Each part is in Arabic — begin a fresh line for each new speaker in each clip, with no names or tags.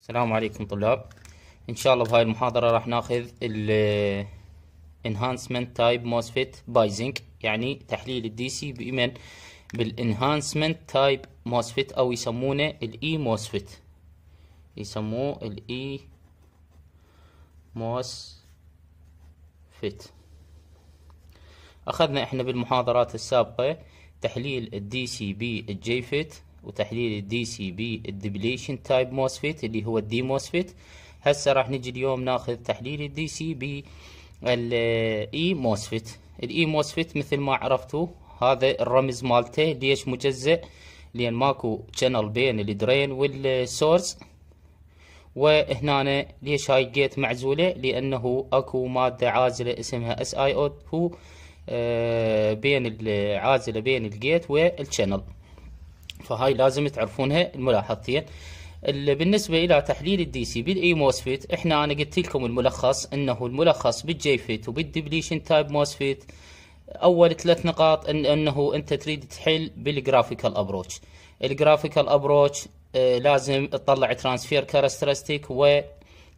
السلام عليكم طلاب ان شاء الله بهاي المحاضرة راح ناخذ ال enhancement type MOSFET by zinc يعني تحليل الدي سي بإيمن بالانهانسمنت تايب MOSFET او يسمونه الاي e MOSFET يسموه الاي e MOSFET اخذنا احنا بالمحاضرات السابقة تحليل الدي سي بالجيفت وتحليل الدي سي بي الدبليشن تايب موسفيت اللي هو الدي موسفيت هسه راح نجي اليوم ناخذ تحليل الدي سي بي الاي موسفيت الاي موسفيت مثل ما عرفتوا هذا الرمز مالته ليش مجزئ لان ماكو شانل بين الدرين والسورس وهنا ليش هاي الجيت معزوله لانه اكو ماده عازله اسمها اس اي او بين العازله بين الجيت والشانل فهاي لازم تعرفونها الملاحظتين بالنسبة إلى تحليل الدي سي بالإي موسفيت إحنا أنا قلت لكم الملخص أنه الملخص بالجيفيت وبالدبليشن تايب موسفيت أول ثلاث نقاط إن أنه أنت تريد تحل بالجرافيكال أبروتش الجرافيكال أبروتش آه لازم تطلع ترانسفير كارسترستيك و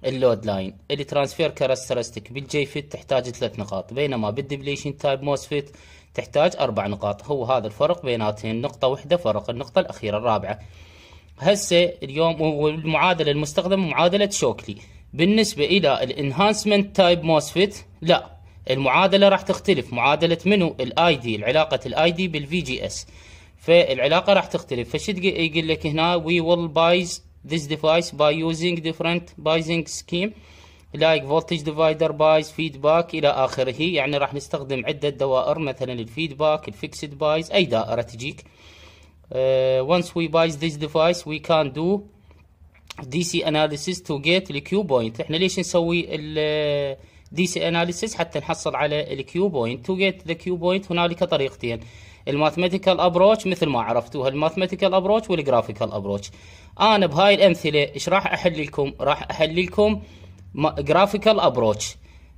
اللود لاين الترانسفير كارسترستيك بالجيفيت تحتاج ثلاث نقاط بينما بالدبليشن تايب موسفيت تحتاج أربع نقاط هو هذا الفرق بيناتهن نقطة واحدة فرق النقطة الأخيرة الرابعة هسه اليوم والمعادلة المستخدمة معادلة شوكلي بالنسبة إلى الانهانسمنت تايب موسفيت لا المعادلة راح تختلف معادلة منو الاي دي العلاقة الاي دي بالفي جي اس فالعلاقة راح تختلف فش يقول لك هنا we will buy this device by using different pricing scheme لايك فولتج ديفايدر بايز فيدباك الى اخره يعني راح نستخدم عده دوائر مثلا الفيدباك الفيكسد بايز اي دائره تجيك وانس وي بايز ذيس ديفايس وي كان دو دي سي اناليسيس تو جيت الكيو بوينت احنا ليش نسوي ال سي uh, اناليسيس حتى نحصل على الكيو بوينت تو جيت ذا كيو بوينت هنالك طريقتين الماثماتيكال ابروتش مثل ما عرفتوها الماثماتيكال ابروتش والجرافيكال ابروتش انا بهاي الامثله ايش راح احللكم راح احللكم جرافيكال ابروتش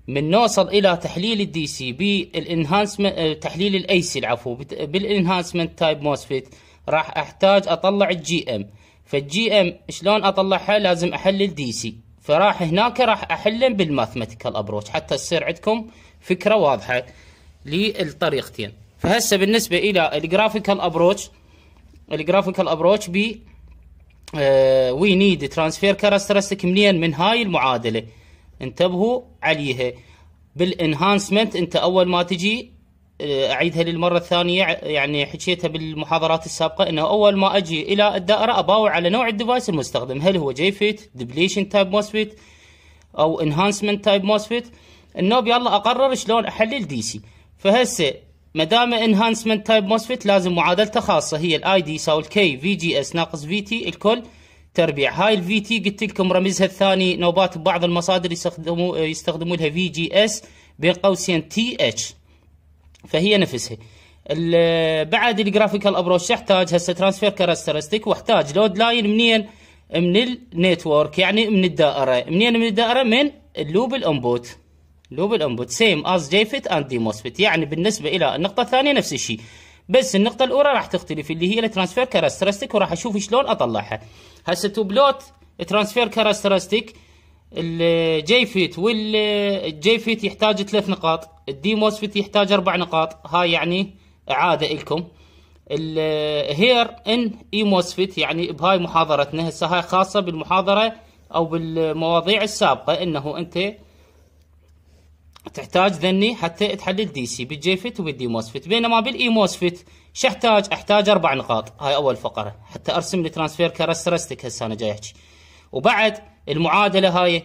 من نوصل الى تحليل الدي سي بالانهانسمنت تحليل الاي سي العفو بالانهانسمنت تايب موسفيت راح احتاج اطلع الجي ام فالجي ام شلون اطلعها لازم احلل دي سي فراح هناك راح احلل بالماثماتيكال ابروتش حتى تصير عندكم فكره واضحه للطريقتين فهسه بالنسبه الى الجرافيكال ابروتش الجرافيكال ابروتش بي وي نيد ترانسفير كاركترستيك منين من هاي المعادله انتبهوا عليها بالانهانسمنت انت اول ما تجي آه، اعيدها للمره الثانيه يعني حكيتها بالمحاضرات السابقه انه اول ما اجي الى الدائره اباوع على نوع الديفايس المستخدم هل هو جي فيت ديبليشن تايب موسفيت او انهانسمنت تايب موسفيت النوب يلا اقرر شلون احلل دي سي فهسه ما دام انهانسمنت تايب موسفيت لازم معادلته خاصه هي الاي دي يساوي الكي في جي اس ناقص في تي الكل تربيع هاي الفي تي قلت لكم رمزها الثاني نوبات بعض المصادر يستخدموا يستخدموا لها في جي اس بين قوسين تي اتش فهي نفسها بعد الجرافيكال ابروش يحتاج هسه ترانسفير كاركترستيك واحتاج لود لاين منين من النيتورك يعني من الدائره منين من الدائره من اللوب الانبوت لوب الانبوت سيم از جي فيت اند دي موسفيت يعني بالنسبه الى النقطه الثانيه نفس الشيء بس النقطه الاولى راح تختلف اللي هي الترانسفير كارسترستيك وراح اشوف شلون اطلعها هسه تو بلوت ترانسفير كارسترستيك الجي فيت والجي فيت يحتاج ثلاث نقاط الدي موسفيت يحتاج اربع نقاط هاي يعني اعاده لكم الهير ان اي موسفيت يعني بهاي محاضرتنا هسه هاي خاصه بالمحاضره او بالمواضيع السابقه انه انت تحتاج ذني حتى تحلل دي سي بالجي فيت وبالدي موسفت بينما بالاي موسفت e شو احتاج؟ احتاج اربع نقاط هاي اول فقره حتى ارسم الترانسفير كارسترستيك هسه انا جاي احكي وبعد المعادله هاي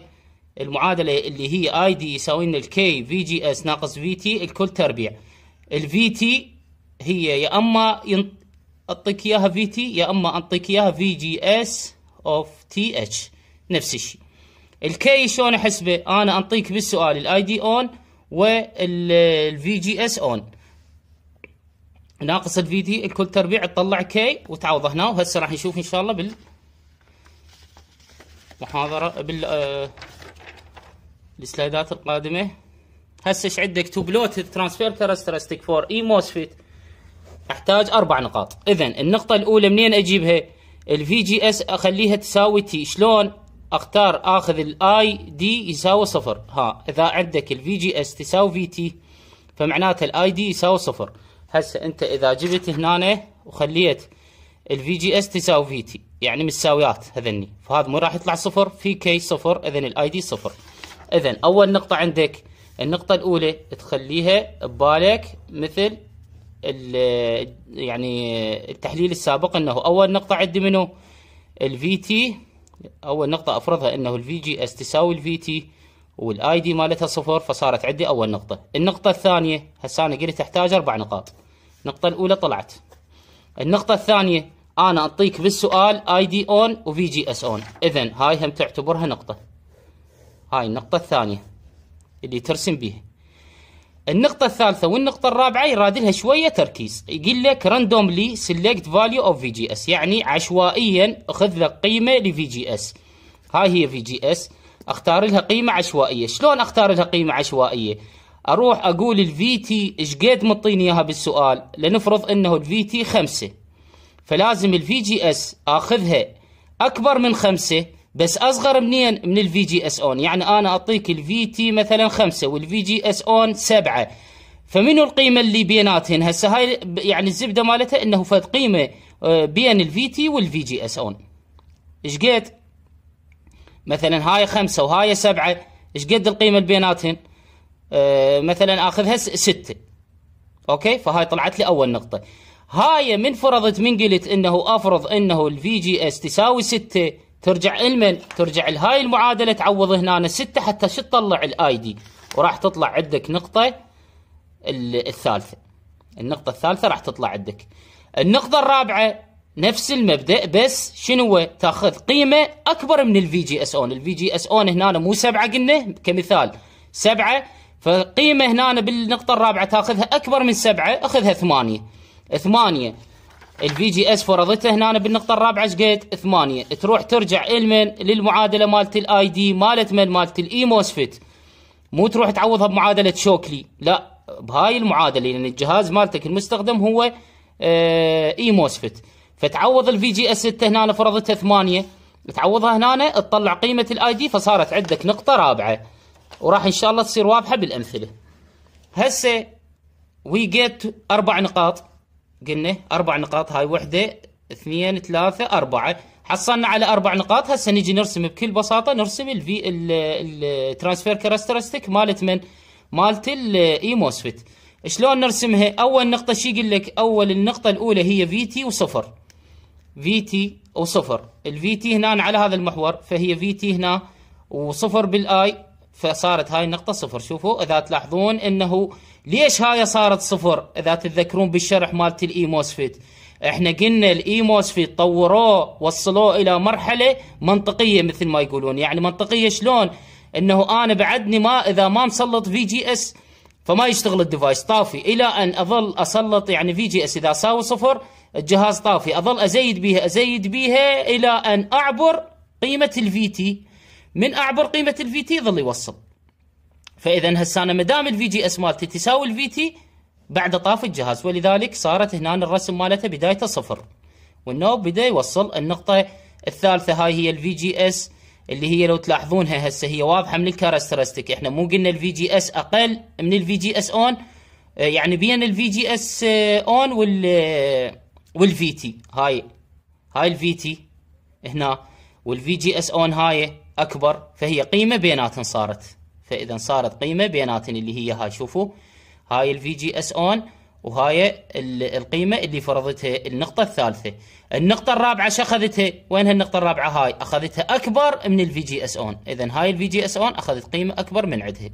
المعادله اللي هي اي دي يساوي لنا الكي في جي اس ناقص في تي الكل تربيع الفي تي هي يا اما اعطيك اياها في تي يا اما اعطيك اياها في جي اس اوف تي اتش نفس الشيء الكي شلون احسبه انا انطيك بالسؤال الاي دي اون والفي جي اس اون ناقص الفي دي الكل تربيع تطلع كي وتعوض هنا وهسه راح نشوف ان شاء الله بال محاضرة بال آه، السلايدات القادمة هسه ايش عندك تو بلوت ترانسفير كاركترستيك فور اي موسفيت احتاج اربع نقاط اذا النقطة الأولى منين اجيبها؟ الفي جي اس اخليها تساوي تي شلون؟ اختار اخذ الاي دي يساوي صفر ها اذا عندك الفي جي اس تساوي في تي فمعناته الاي دي يساوي صفر هسه انت اذا جبت هنا وخليت الفي جي اس تساوي في تي يعني متساويات هذني فهذا مو راح يطلع صفر في كي صفر اذا الاي دي صفر اذا اول نقطه عندك النقطه الاولى تخليها ببالك مثل يعني التحليل السابق انه اول نقطه عندي منو الفي تي اول نقطه افرضها انه الفي جي اس تساوي الفي تي والاي دي مالتها صفر فصارت عندي اول نقطه النقطه الثانيه هسه انا قلت احتاج اربع نقاط النقطه الاولى طلعت النقطه الثانيه انا اعطيك بالسؤال اي دي اون وفي جي اس اون اذا هاي هم تعتبرها نقطه هاي النقطه الثانيه اللي ترسم بيها النقطة الثالثة والنقطة الرابعة يراد لها شوية تركيز يقول لك راندوملي سيلكت فاليو اوف في جي اس يعني عشوائيا اخذ لك قيمة لفي جي اس هاي هي في جي اس اختار لها قيمة عشوائية شلون اختار لها قيمة عشوائية اروح اقول الفي تي ايش قد مطيني اياها بالسؤال لنفرض انه الفي تي خمسة فلازم الفي جي اس اخذها اكبر من خمسة بس اصغر منين من الفي جي اس اون يعني انا اعطيك الفي تي مثلا خمسة والفي جي اس اون سبعة فمنو القيمة اللي بيناتهن هسه هاي يعني الزبدة مالتها انه فد قيمة آه، بين الفي تي والفي جي اس اون ايش قد مثلا هاي خمسة وهاي سبعة ايش قد القيمة اللي بيناتهن آه، مثلا اخذها ستة اوكي فهاي طلعت لي اول نقطة هاي من فرضت من قلت انه افرض انه الفي جي اس تساوي ستة ترجع لمن؟ ترجع لهاي المعادله تعوض هنا 6 حتى شو تطلع الاي دي وراح تطلع عندك نقطه الثالثه النقطه الثالثه راح تطلع عندك النقطه الرابعه نفس المبدا بس شنو هو تاخذ قيمه اكبر من الفي جي اس اون الفي جي اس اون هنا مو 7 قلنا كمثال 7 فقيمه هنا بالنقطه الرابعه تاخذها اكبر من 7 اخذها 8 8 الفي جي اس فرضته هنا بالنقطه الرابعه ايش قد؟ 8 تروح ترجع المن للمعادله مالت الاي دي مالت من مالت الاي موسفت مو تروح تعوضها بمعادله شوكلي لا بهاي المعادله لان يعني الجهاز مالتك المستخدم هو آه، اي موسفت فتعوض الفي جي اس 6 هنا فرضته 8 تعوضها هنا تطلع قيمه الاي دي فصارت عندك نقطه رابعه وراح ان شاء الله تصير واضحه بالامثله هسه وي جيت اربع نقاط قلنا اربع نقاط هاي وحده اثنين ثلاثة أربعة حصلنا على أربع نقاط هسه نجي نرسم بكل بساطة نرسم الفي الترانسفير كاركترستيك مالت من؟ مالت الاي موسفيت e شلون نرسمها؟ أول نقطة شي يقول لك؟ أول النقطة الأولى هي في تي وصفر في تي وصفر الفي تي هنا على هذا المحور فهي في تي هنا وصفر بالاي فصارت هاي النقطة صفر شوفوا إذا تلاحظون أنه ليش هاي صارت صفر إذا تتذكرون بالشرح مالت الإي موسفيت احنا قلنا الاي موسفيت طوروه وصلوه الى مرحله منطقيه مثل ما يقولون يعني منطقيه شلون انه انا بعدني ما اذا ما مسلط في جي اس فما يشتغل الديفايس طافي الى ان اظل اسلط يعني في جي اس اذا ساوي صفر الجهاز طافي اظل ازيد بيها ازيد بيها الى ان اعبر قيمه الفي تي من اعبر قيمه الفي تي ظل يوصل فاذا هسه انا ما دام الفي جي اس مالتي تساوي الفي تي بعد طاف الجهاز ولذلك صارت هنا الرسم مالته بدايته صفر والنوب بدا يوصل النقطه الثالثه هاي هي الفي جي اس اللي هي لو تلاحظونها هسه هي واضحه من الكاركترستيك احنا مو قلنا الفي جي اس اقل من الفي جي اس اون آه، يعني بين الفي جي اس آه، اون وال آه، والفي تي هاي هاي الفي تي هنا والفي جي اس اون هاي أكبر فهي قيمة بيناتن صارت فإذا صارت قيمة بيناتن اللي هي هاي شوفوا هاي الفي جي اس اون وهاي القيمة اللي فرضتها النقطة الثالثة النقطة الرابعة شو أخذتها وين هالنقطة الرابعة هاي أخذتها أكبر من الفي جي اس اون إذا هاي الفي جي اس اون أخذت قيمة أكبر من عندها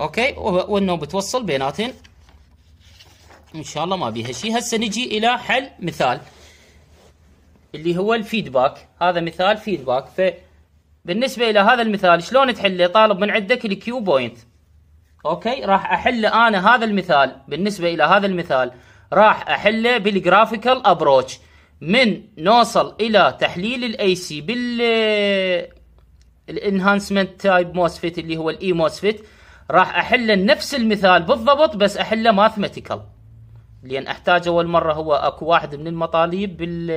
أوكي وأنه بتوصل بيناتن إن شاء الله ما بيها شيء هسه نجي إلى حل مثال اللي هو الفيدباك هذا مثال فيدباك فبالنسبة إلى هذا المثال شلون تحله طالب من عندك الكيو بوينت أوكي راح أحله أنا هذا المثال بالنسبة إلى هذا المثال راح أحله بالجرافيكال أبروتش من نوصل إلى تحليل الاي سي بال الانهانسمنت تايب موسفيت اللي هو الاي موسفيت e راح احله نفس المثال بالضبط بس احله ماثماتيكال لان احتاج اول مره هو اكو واحد من المطالب بال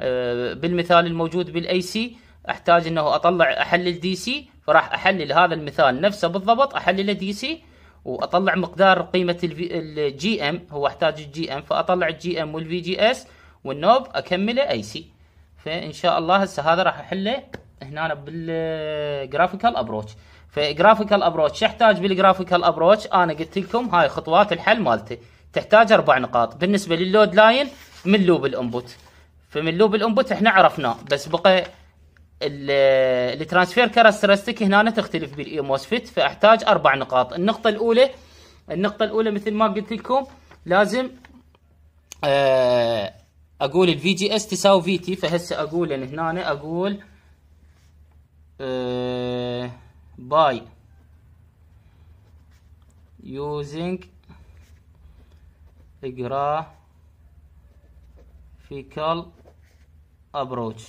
آه، بالمثال الموجود بالاي سي احتاج انه اطلع احلل دي سي فراح احلل هذا المثال نفسه بالضبط احلله دي سي واطلع مقدار قيمه الجي ام هو احتاج الجي ام فاطلع الجي ام والفي جي اس والنوب اكمله اي سي فان شاء الله هسه هذا راح احله هنا بالجرافيكال ابروتش فجرافيكال ابروتش يحتاج بالجرافيكال ابروتش انا قلت لكم هاي خطوات الحل مالته تحتاج اربع نقاط بالنسبه لللود لاين من لوب الانبوت فمن لوب الانبوت احنا عرفناه بس بقى الترانسفير كاركترستيك هنا تختلف موسفيت فاحتاج اربع نقاط النقطه الاولى النقطه الاولى مثل ما قلت لكم لازم آه، اقول الفي جي اس تساوي في تي فهسه اقول ان هنا اقول باي يوزنج اقرا فيكال approach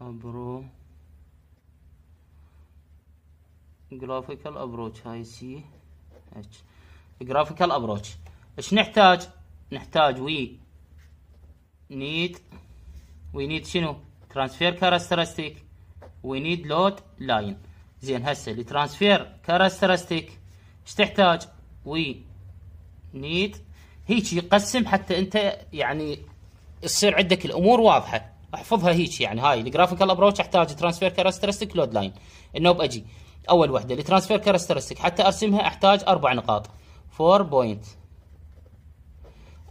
أبرو جرافيكال approach هاي سي اتش جرافيكال approach ايش نحتاج نحتاج وي نيد وي نيد شنو ترانسفير كاركترستيك وي نيد لود لاين زين هسه ترانسفير كاركترستيك ايش تحتاج وي نيد هيك يقسم حتى انت يعني تصير عندك الامور واضحه احفظها هيك يعني هاي الجرافيكال ابروتش احتاج ترانسفير كاركترستيك لود لاين انه باجي اول وحده الترانسفير كاركترستيك حتى ارسمها احتاج اربع نقاط 4 بوينت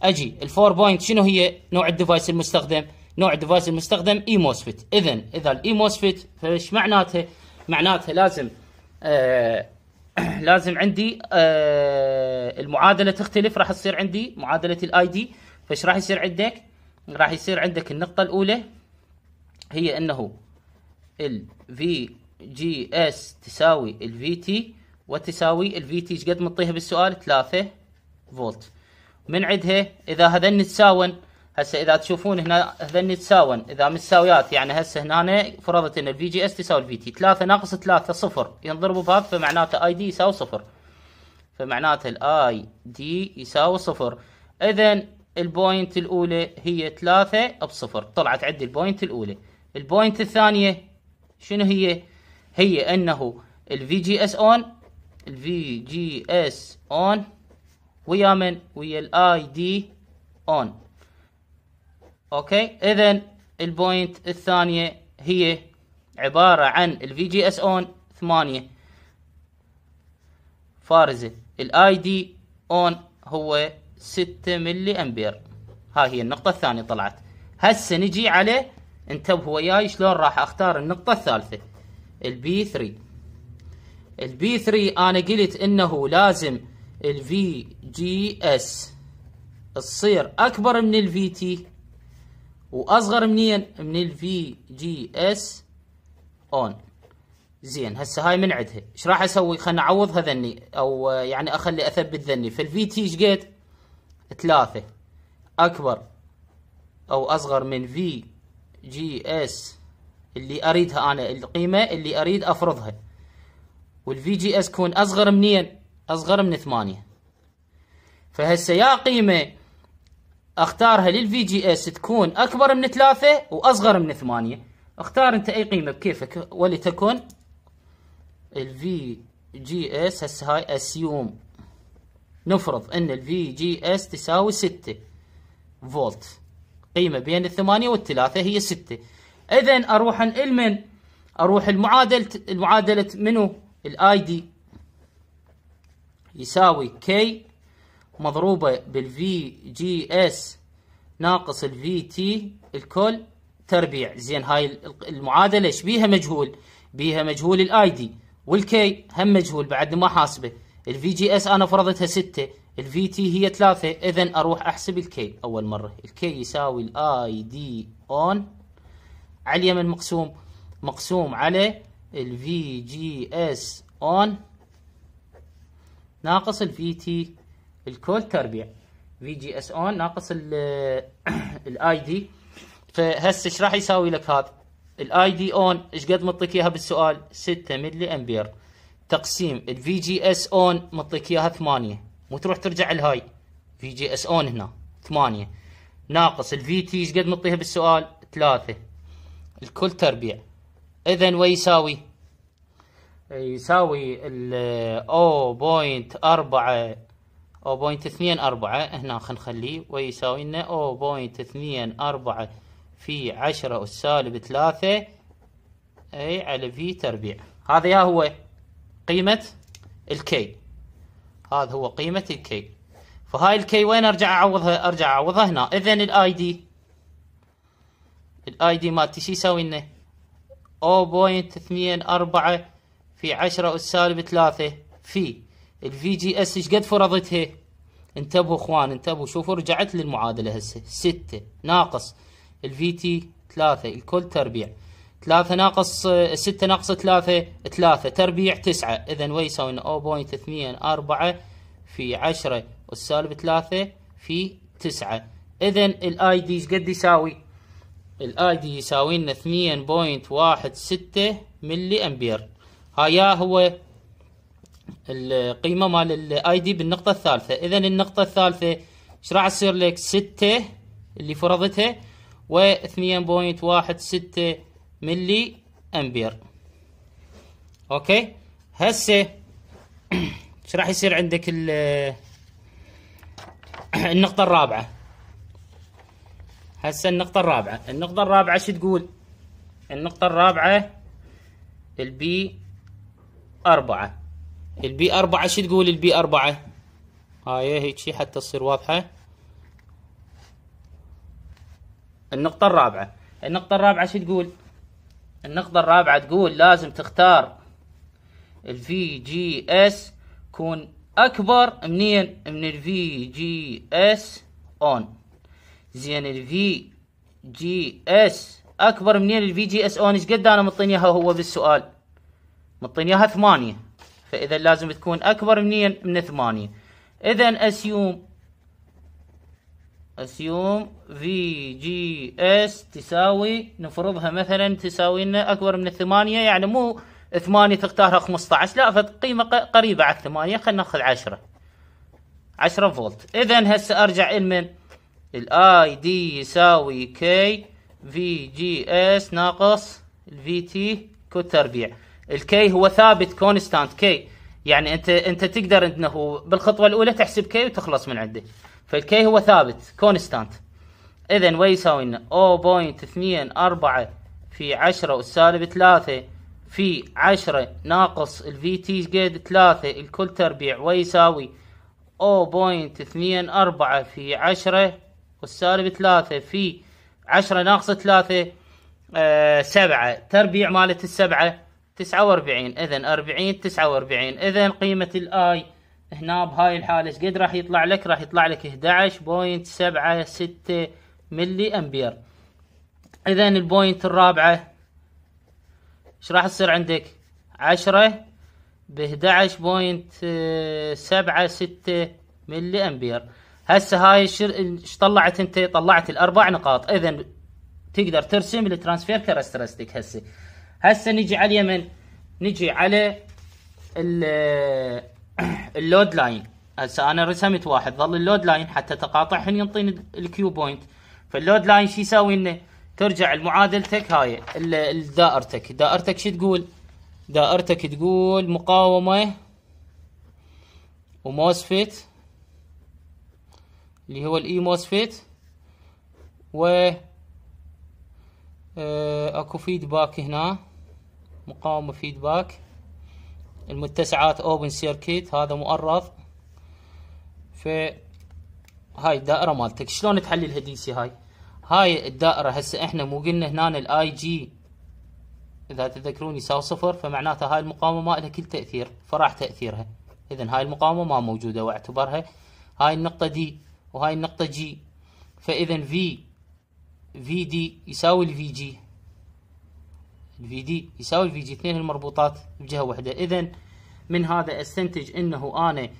اجي الفور بوينت شنو هي نوع الديفايس المستخدم نوع الديفايس المستخدم e اي موسفيت اذا اذا الاي موسفيت e فايش معناتها معناتها لازم آه لازم عندي آه المعادله تختلف راح تصير عندي معادله الاي دي فايش راح يصير عندك راح يصير عندك النقطة الأولى هي أنه ال في جي اس تساوي ال في تي وتساوي ال في تي قد منطيها بالسؤال 3 فولت من عندها إذا هذن تساون هسه إذا تشوفون هنا هذن تساون إذا متساويات يعني هسه هنا فرضت أن في جي اس تساوي في تي 3 ناقص 3 صفر ينضربوا بهذا فمعناته اي دي يساوي صفر فمعناته الاي دي يساوي صفر إذا البوينت الأولى هي ثلاثة بصفر طلعت عندي البوينت الأولى البوينت الثانية شنو هي؟ هي أنه الفي جي اس اون الفي جي اس اون ويا من؟ ويا الاي دي اون اوكي اذا البوينت الثانية هي عبارة عن الفي جي اس اون ثمانية فارزة الاي دي اون هو 6 ملي امبير هاي هي النقطة الثانية طلعت هسه نجي على انتبهوا وياي شلون راح اختار النقطة الثالثة البي 3 البي 3 انا قلت انه لازم الفي جي اس تصير اكبر من الفي تي واصغر منين من الفي جي اس اون زين هسه هاي من عندها ايش راح اسوي خلنا اعوض ذني او يعني اخلي اثبت ذني فالفي تي ايش قد ثلاثة أكبر أو أصغر من في جي اس اللي أريدها أنا القيمة اللي أريد أفرضها والفي جي اس تكون أصغر منين أصغر من ثمانية فهسه يا قيمة اختارها للفي جي اس تكون أكبر من ثلاثة وأصغر من ثمانية اختار أنت أي قيمة بكيفك ولتكن الفي جي اس هسه هاي اسيوم نفرض ان الفي جي اس تساوي 6 فولت قيمه بين الثمانية والثلاثة هي 6 اذا اروح انقل من اروح المعادله المعادله منو الاي دي يساوي كي مضروبه بالفي جي اس ناقص الفي تي الكل تربيع زين هاي المعادله ايش بيها مجهول بيها مجهول الاي دي والكي هم مجهول بعد ما حاسبه الفي جي اس انا فرضتها 6 الفي تي هي 3 اذا اروح احسب الكي اول مره الكي يساوي الاي دي اون على اليمن مقسوم مقسوم على الفي جي اس اون ناقص الفي تي الكل تربيع في جي اس اون ناقص الاي دي فهسه ايش راح يساوي لك هذا الاي دي اون ايش قد مطيك اياها بالسؤال 6 ملي امبير تقسيم الفي جي اس اون مطلق اياها 8 مو تروح ترجع الهاي في جي اس اون هنا 8 ناقص الفي تي ايش قد مطيها بالسؤال 3 الكل تربيع اذا ويساوي يساوي ال 0.4 0.24 هنا خلينا نخليه ويساوي لنا 0.24 في 10 أس سالب 3 أي على في تربيع هذا يا هو قيمة الكي هذا هو قيمة الكي فهاي الكي وين ارجع اعوضها ارجع اعوضها هنا اذا الاي دي الاي دي مالتي شو يساوي لنا 0.24 في 10 اس سالب 3 في الفي جي اس ايش قد فرضتها انتبهوا اخوان انتبهوا شوفوا رجعت للمعادله هسه 6 ناقص الفي تي 3 الكل تربيع 3 ناقص 6 آه، ناقص 3 3 تربيع 9 اذا ويساوي 0.24 في 10 والسالب 3 في 9 اذا الاي دي ايش قد يساوي؟ الاي دي يساوي لنا 2.16 ملي امبير هيا هو القيمه مال الاي دي بالنقطه الثالثه اذا النقطه الثالثه ايش راح تصير لك 6 اللي فرضتها و 2.16 ملي امبير اوكي هسه ايش راح يصير عندك النقطة الرابعة هسه النقطة الرابعة النقطة الرابعة شو تقول النقطة الرابعة البي أربعة البي أربعة شو تقول البي أربعة هاي هيك شي حتى تصير واضحة النقطة الرابعة النقطة الرابعة شو تقول النقطة الرابعة تقول لازم تختار الفي جي اس يكون اكبر منين من الفي جي اس اون زين الفي جي اس اكبر منين الفي جي اس اون ايش قد انا مطيني اياها هو بالسؤال مطيني اياها ثمانية فاذا لازم تكون اكبر منين من ثمانية اذا اسيوم اسيوم في جي اس تساوي نفرضها مثلا تساوي لنا اكبر من الثمانية يعني مو ثمانية تختارها 15 لا فقيمة قريبة على الثمانية خلينا ناخذ 10 10 فولت اذا هسه ارجع لمن الاي دي يساوي كي في جي اس ناقص الفي تي كود تربيع الكي هو ثابت كونستانت كي يعني انت انت تقدر انه بالخطوه الاولى تحسب كي وتخلص من عنده فالكي هو ثابت كونستانت اذا ويساوي لنا اربعة في 10 والسالب 3 في 10 ناقص الفي تي جيد 3 الكل تربيع ويساوي 0.24 في 10 والسالب 3 في 10 ناقص 3 آه، سبعة 7 تربيع مالت السبعة 49 اذا 40 49 اذا قيمة الاي هنا بهاي الحالة ايش قد راح يطلع لك راح يطلع لك 11.76 ملي امبير اذا البوينت الرابعة ايش راح تصير عندك عشرة ب 11.76 ملي امبير هسه هاي الشر... ايش طلعت انت طلعت الاربع نقاط اذا تقدر ترسم الترانسفير كاركترستيك هسه هسه نجي على اليمن نجي على ال اللود لاين هسه انا رسمت واحد ظل اللود لاين حتى تقاطعهن ينطيني الكيو بوينت فاللود لاين شو يساوي لنا؟ ترجع لمعادلتك هاي دائرتك دائرتك شو تقول؟ دائرتك تقول مقاومه وموسفيت اللي هو الاي موسفيت و آه، اكو فيدباك هنا مقاومه فيدباك المتسعات اوبن سيركيت هذا مؤرض ف هاي الدائرة مالتك شلون تحللها دي سي هاي هاي الدائرة هسه احنا مو قلنا هنا الاي جي اذا تذكرون يساوي صفر فمعناته هاي المقاومة ما لها كل تأثير فراح تأثيرها اذا هاي المقاومة ما موجودة واعتبرها هاي النقطة دي وهاي النقطة جي فاذا في في دي يساوي الفي جي في دي يساوي في جي اثنين المربوطات بجهة واحدة اذا من هذا استنتج انه انا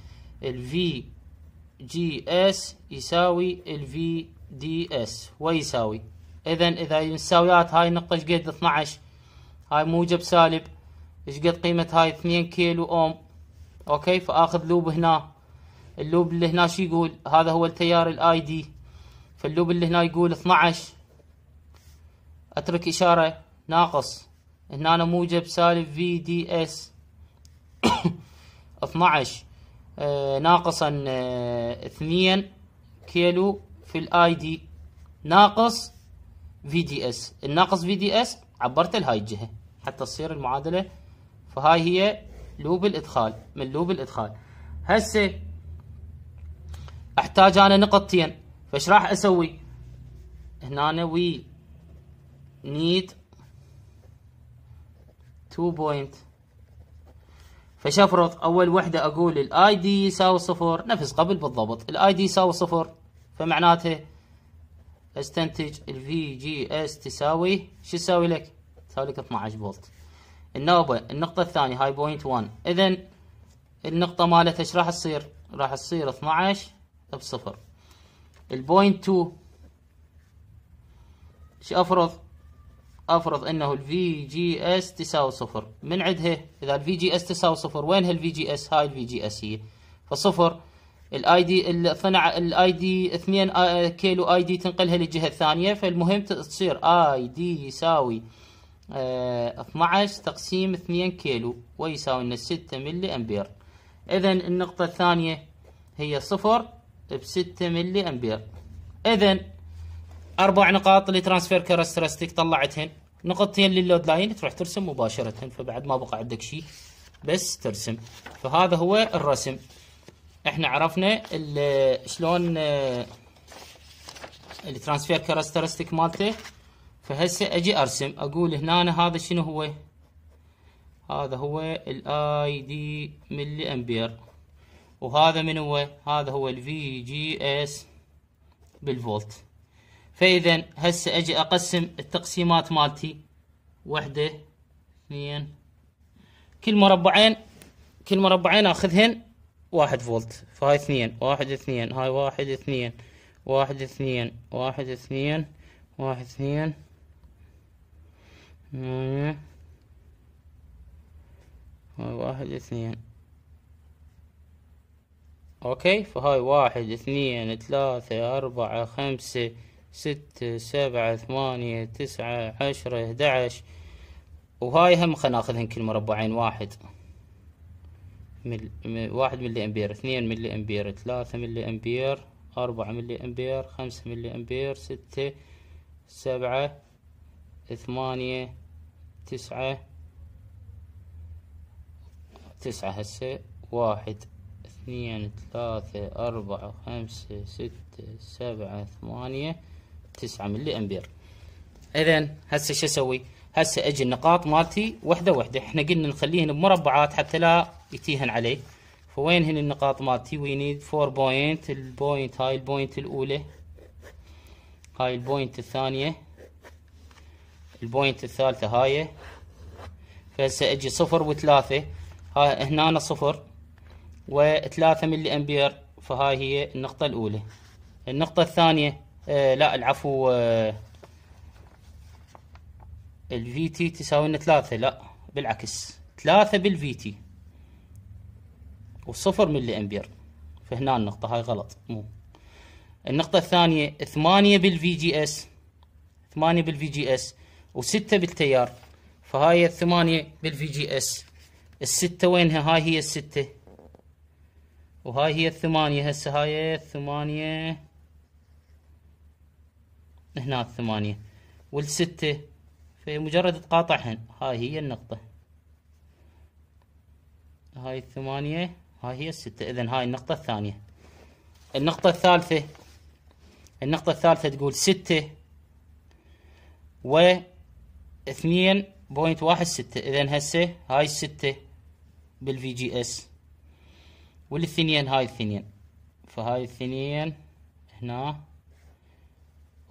الفي جي اس يساوي الفي دي اس ويساوي اذا اذا المساويات هاي النقطة شقد 12 هاي موجب سالب ايش قد قيمة هاي 2 كيلو اوم اوكي فاخذ لوب هنا اللوب اللي هنا شو يقول هذا هو التيار الاي دي فاللوب اللي هنا يقول 12 اترك اشارة ناقص هنا موجب سالب في دي اس 12 آه ناقصا آه 2 كيلو في الاي دي ناقص في دي اس الناقص في دي اس عبرت لهاي الجهه حتى تصير المعادله فهاي هي لوب الادخال من لوب الادخال هسه احتاج انا نقطتين فايش راح اسوي هنا وي نيد 2 بوينت فشفرط اول وحده اقول الاي دي يساوي صفر نفس قبل بالضبط الاي دي يساوي صفر فمعناته استنتج الفي جي اس تساوي شو تساوي لك؟ تساوي لك 12 فولت النوبه النقطه الثانيه هاي بوينت 1 اذا النقطه مالتها ايش راح تصير؟ راح تصير 12 بصفر البوينت 2 شو افرض؟ افرض انه الفي جي اس تساوي صفر من عندها اذا الفي جي اس تساوي صفر وين هالفي جي اس هاي الفي جي اس هي فصفر الاي دي الاي دي 2 كيلو اي دي تنقلها للجهه الثانيه فالمهم تصير اي دي يساوي اه 12 تقسيم 2 كيلو ويساوي لنا 6 ملي امبير اذا النقطه الثانيه هي صفر ب 6 ملي امبير اذا اربع نقاط اللي ترانسفير كارسترستيك طلعتهن نقطتين للود لاين تروح ترسم مباشرة فبعد ما بقى عندك شيء بس ترسم فهذا هو الرسم احنا عرفنا شلون آه، الترانسفير كاركترستيك مالته فهسه اجي ارسم اقول هنا هذا شنو هو هذا هو الاي دي ملي امبير وهذا من هو هذا هو الفي جي اس بالفولت فاذا هسه اجي اقسم التقسيمات مالتي وحده اثنين كل مربعين كل مربعين اخذهن واحد فولت فهاي اثنين واحد اثنين هاي واحد اثنين واحد اثنين واحد اثنين واحد اثنين هاي واحد اثنين اوكي فهاي واحد اثنين ثلاثة اربعة خمسة ستة سبعة ثمانية تسعة عشرة احد وهاي هم خلينا ناخذهن كل مربعين واحد مل... واحد ملي امبير اثنين ملي امبير ثلاثة ملي امبير أربعة ملي امبير خمسة ملي امبير ستة سبعة ثمانية تسعة تسعة هسه واحد اثنين ثلاثة أربعة خمسة ستة سبعة ثمانية 9 ملي امبير اذا هسه شو اسوي هسه اجي النقاط مالتي وحده وحده احنا قلنا نخليهن بمربعات حتى لا يتيهن عليه فوين هن النقاط مالتي وي نيد 4 بوينت البوينت هاي البوينت الاولى هاي البوينت الثانيه البوينت الثالثه هاي فهسه اجي صفر وثلاثة ها هنا أنا صفر وثلاثة ملي امبير فهاي هي النقطة الأولى النقطة الثانية آه، لا العفو آه، الفي تي تساوي لنا ثلاثة لا بالعكس ثلاثة بالفي تي وصفر ملي امبير فهنا النقطة هاي غلط مو النقطة الثانية ثمانية بالفي جي اس ثمانية بالفي جي اس وستة بالتيار فهاي الثمانية بالفي جي اس الستة وينها هاي هي الستة وهاي هي الثمانية هسه هاي الثمانية هنا الثمانية والستة فمجرد تقاطعهن هاي هي النقطة هاي الثمانية هاي هي الستة إذا هاي النقطة الثانية النقطة الثالثة النقطة الثالثة تقول ستة و اثنين بوينت واحد ستة إذا هسه هاي الستة بالفي جي اس والاثنين هاي الاثنين فهاي الاثنين هنا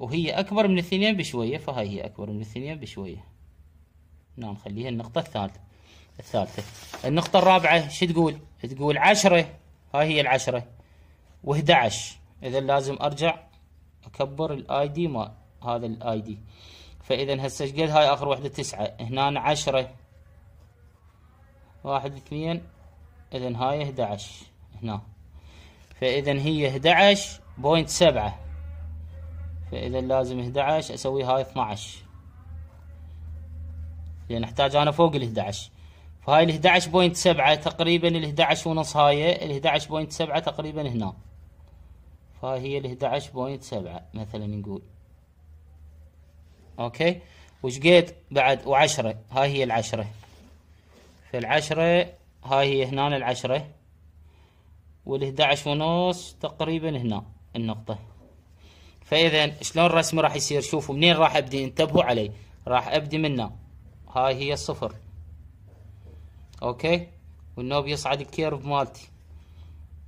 وهي أكبر من الثنين بشوية فهاي هي أكبر من الثنين بشوية هنا نعم، نخليها النقطة الثالثة الثالثة النقطة الرابعة شو تقول تقول عشرة هاي هي العشرة و11 إذا لازم أرجع أكبر الآي دي ما هذا الآي دي فإذا هسه ايش قد هاي آخر وحدة تسعة هنا عشرة واحد اثنين إذا هاي 11 هنا فإذا هي 11.7 فإذا لازم 11 أسوي هاي 12 لأن أحتاج أنا فوق ال 11 فهاي ال 11.7 تقريبا ال 11 ونص هاي ال 11.7 تقريبا هنا فهاي هي ال 11.7 مثلا نقول اوكي وش وشقيت بعد وعشرة هاي هي العشرة فالعشرة هاي هي هنا العشرة والإحدى ونص تقريبا هنا النقطة فاذا شلون الرسم راح يصير شوفوا منين راح ابدي انتبهوا علي راح ابدي منا هاي هي الصفر اوكي والنوب يصعد الكيرف مالتي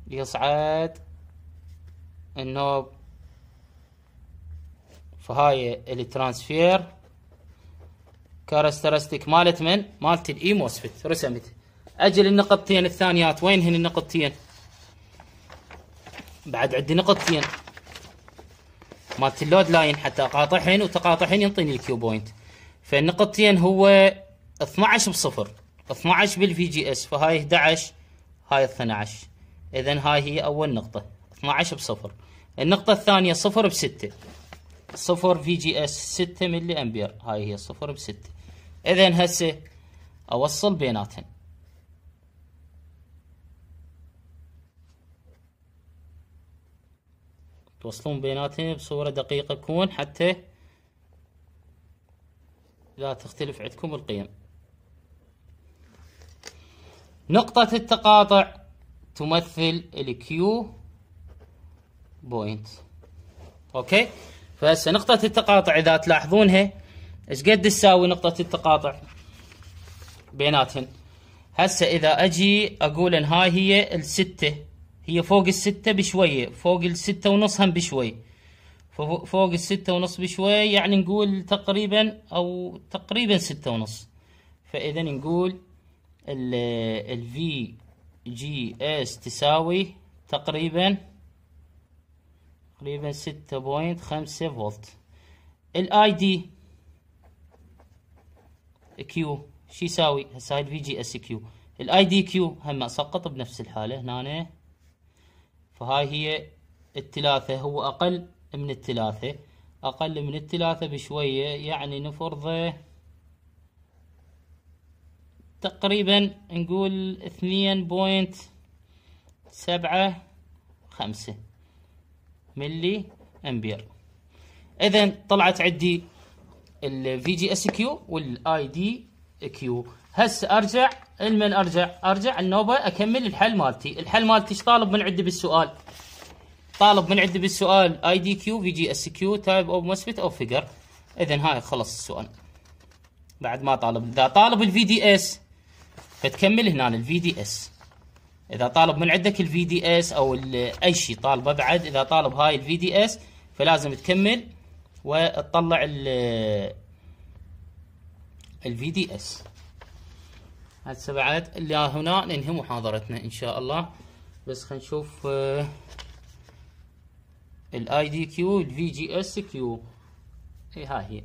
يصعد النوب فهاي الترانسفير كارسترستيك مالت من مالت الاي موسفت رسمت اجل النقطتين الثانيات وين هن النقطتين بعد عندي نقطتين مالت اللود لاين حتى اقاطعهن وتقاطعهن ينطيني الكيو بوينت فالنقطتين هو 12 بصفر 12 بالفي جي اس فهاي 11 هاي 12 اذا هاي هي اول نقطه 12 بصفر النقطه الثانيه صفر بستة صفر في جي اس 6 ملي امبير هاي هي صفر بستة اذا هسه اوصل بيناتهم توصلون بيناتهم بصورة دقيقة كون حتى لا تختلف عندكم القيم نقطة التقاطع تمثل الكيو بوينت اوكي فهسه نقطة التقاطع اذا تلاحظونها ايش قد تساوي نقطة التقاطع بيناتهم هسه اذا اجي اقول ان هاي هي الستة هي فوق الستة بشوية فوق الستة ونص هم بشوي فوق الستة ونص بشوي يعني نقول تقريبا أو تقريبا ستة ونص فإذا نقول ال في جي اس تساوي تقريبا تقريبا ستة بوينت خمسة فولت الاي دي كيو شو يساوي هسه هاي الفي جي اس كيو الاي دي كيو هم اسقط بنفس الحالة هنا فهاي هي الثلاثة هو أقل من الثلاثة أقل من الثلاثة بشوية يعني نفرضه تقريبا نقول اثنين بوينت سبعة خمسة ملي أمبير إذا طلعت عندي الفي جي اس كيو والاي دي كيو هسه ارجع المن ارجع ارجع النوبه اكمل الحل مالتي الحل مالتي ايش طالب من عندي بالسؤال طالب من عندي بالسؤال اي دي كيو في جي اس كيو تايب اوف مسفت او فيجر اذا هاي خلص السؤال بعد ما طالب اذا طالب الفي دي اس فتكمل هنا الفي دي اس اذا طالب من عندك الفي دي اس او اي شيء طالبه بعد اذا طالب هاي الفي دي اس فلازم تكمل وتطلع ال الفي دي اس هسه بعد الى هنا ننهي محاضرتنا ان شاء الله بس خلينا نشوف الاي دي كيو الفي جي اس كيو هاي هي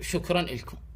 شكرا لكم